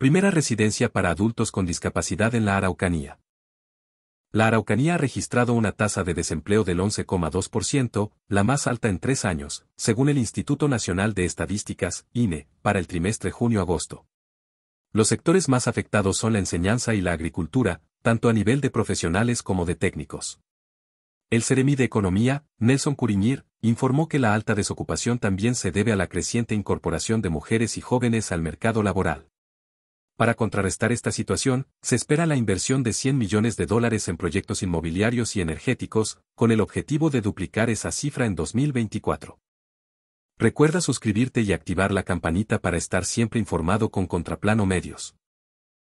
Primera residencia para adultos con discapacidad en la Araucanía. La Araucanía ha registrado una tasa de desempleo del 11,2%, la más alta en tres años, según el Instituto Nacional de Estadísticas, INE, para el trimestre junio-agosto. Los sectores más afectados son la enseñanza y la agricultura, tanto a nivel de profesionales como de técnicos. El Ceremi de Economía, Nelson Curiñir, informó que la alta desocupación también se debe a la creciente incorporación de mujeres y jóvenes al mercado laboral. Para contrarrestar esta situación, se espera la inversión de 100 millones de dólares en proyectos inmobiliarios y energéticos, con el objetivo de duplicar esa cifra en 2024. Recuerda suscribirte y activar la campanita para estar siempre informado con Contraplano Medios.